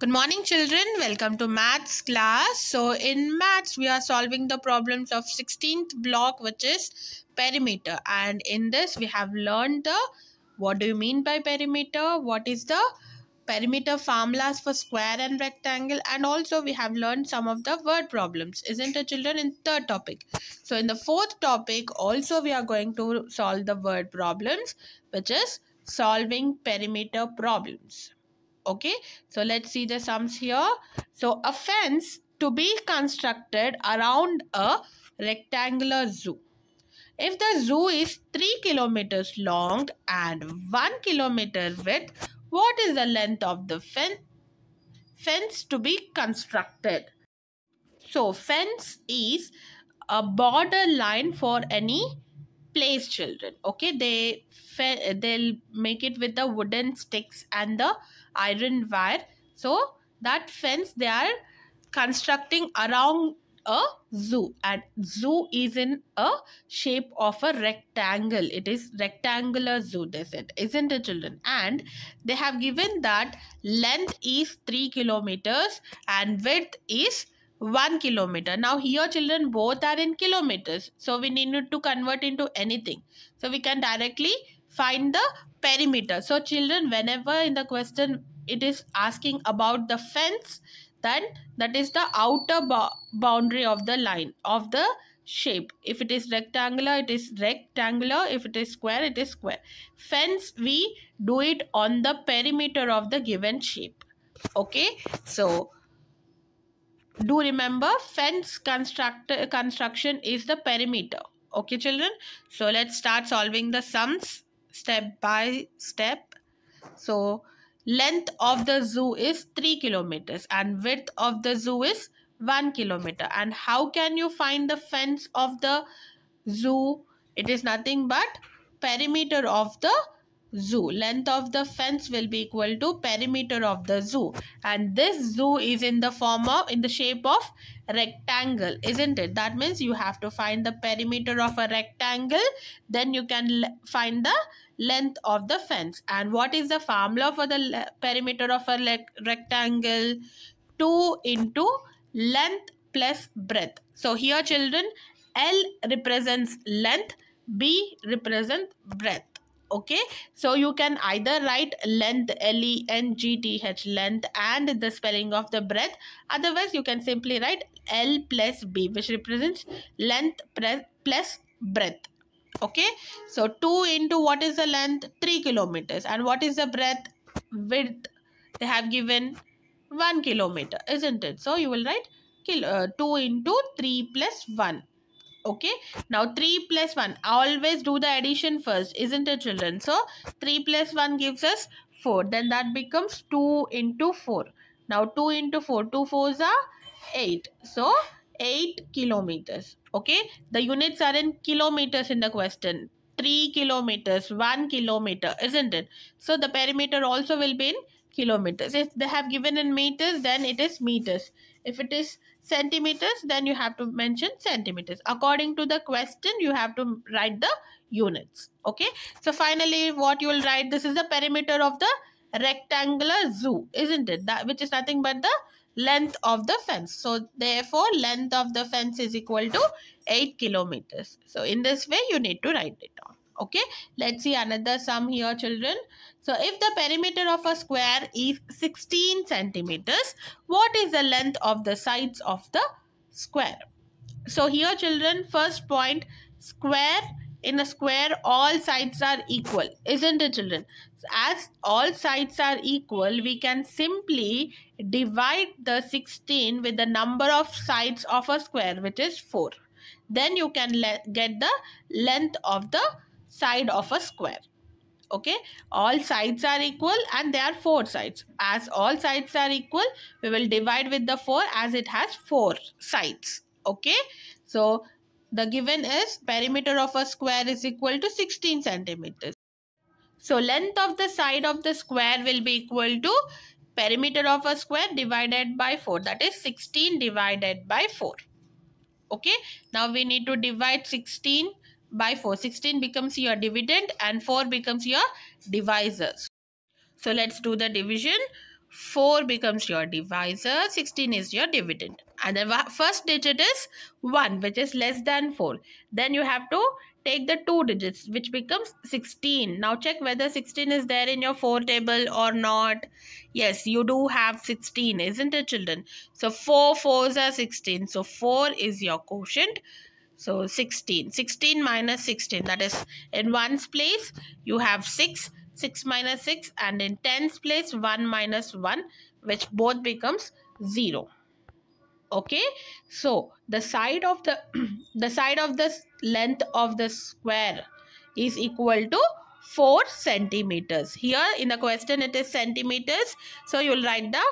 Good morning children. Welcome to maths class. So in maths we are solving the problems of 16th block which is perimeter and in this we have learned the what do you mean by perimeter? What is the perimeter formulas for square and rectangle and also we have learned some of the word problems isn't it children in third topic so in the fourth topic also we are going to solve the word problems which is solving perimeter problems okay so let's see the sums here so a fence to be constructed around a rectangular zoo if the zoo is 3 kilometers long and 1 kilometer width what is the length of the fence fence to be constructed so fence is a border line for any place children okay they they'll make it with the wooden sticks and the iron wire. So that fence they are constructing around a zoo and zoo is in a shape of a rectangle it is rectangular zoo they said isn't it children and they have given that length is 3 kilometers and width is 1 kilometer now here children both are in kilometers so we need to convert into anything so we can directly find the perimeter so children whenever in the question it is asking about the fence then that is the outer boundary of the line of the shape if it is rectangular it is rectangular if it is square it is square fence we do it on the perimeter of the given shape okay so do remember fence construct construction is the perimeter okay children so let's start solving the sums step by step so length of the zoo is 3 kilometers and width of the zoo is 1 kilometer and how can you find the fence of the zoo it is nothing but perimeter of the zoo. Length of the fence will be equal to perimeter of the zoo. And this zoo is in the form of, in the shape of rectangle, isn't it? That means you have to find the perimeter of a rectangle. Then you can find the length of the fence. And what is the formula for the perimeter of a rectangle? 2 into length plus breadth. So here children, L represents length, B represents breadth okay so you can either write length l-e-n-g-t-h length and the spelling of the breath otherwise you can simply write l plus b which represents length plus breadth okay so 2 into what is the length 3 kilometers and what is the breadth width they have given 1 kilometer isn't it so you will write kilo, uh, 2 into 3 plus 1 okay now 3 plus 1 always do the addition first isn't it children so 3 plus 1 gives us 4 then that becomes 2 into 4 now 2 into 4 2 4s are 8 so 8 kilometers okay the units are in kilometers in the question 3 kilometers 1 kilometer isn't it so the perimeter also will be in kilometers if they have given in meters then it is meters if it is centimeters, then you have to mention centimeters. According to the question, you have to write the units. Okay. So finally, what you will write, this is the perimeter of the rectangular zoo, isn't it? That, which is nothing but the length of the fence. So therefore, length of the fence is equal to 8 kilometers. So in this way, you need to write it okay let's see another sum here children so if the perimeter of a square is 16 centimeters what is the length of the sides of the square so here children first point square in a square all sides are equal isn't it children as all sides are equal we can simply divide the 16 with the number of sides of a square which is 4 then you can get the length of the side of a square okay all sides are equal and there are four sides as all sides are equal we will divide with the four as it has four sides okay so the given is perimeter of a square is equal to 16 centimeters so length of the side of the square will be equal to perimeter of a square divided by 4 that is 16 divided by 4 okay now we need to divide 16 by 4. 16 becomes your dividend and 4 becomes your divisors. So let's do the division. 4 becomes your divisor, 16 is your dividend. And the first digit is 1 which is less than 4. Then you have to take the two digits which becomes 16. Now check whether 16 is there in your 4 table or not. Yes, you do have 16 isn't it children? So 4 4s are 16. So 4 is your quotient. So 16. 16 minus 16. That is in ones place you have 6. 6 minus 6 and in tens place 1 minus 1 which both becomes 0. Okay. So the side of the the side of the length of the square is equal to 4 centimeters. Here in the question it is centimeters. So you will write the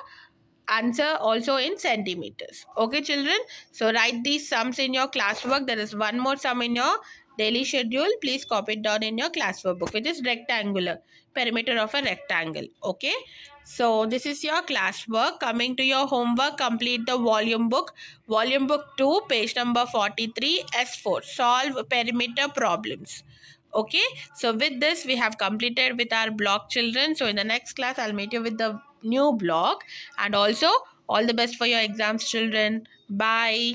answer also in centimeters. Okay children, so write these sums in your classwork. There is one more sum in your daily schedule. Please copy it down in your classwork book which is rectangular, perimeter of a rectangle. Okay, so this is your classwork. Coming to your homework, complete the volume book. Volume book 2, page number 43, S4. Solve perimeter problems okay so with this we have completed with our block children so in the next class i'll meet you with the new blog and also all the best for your exams children bye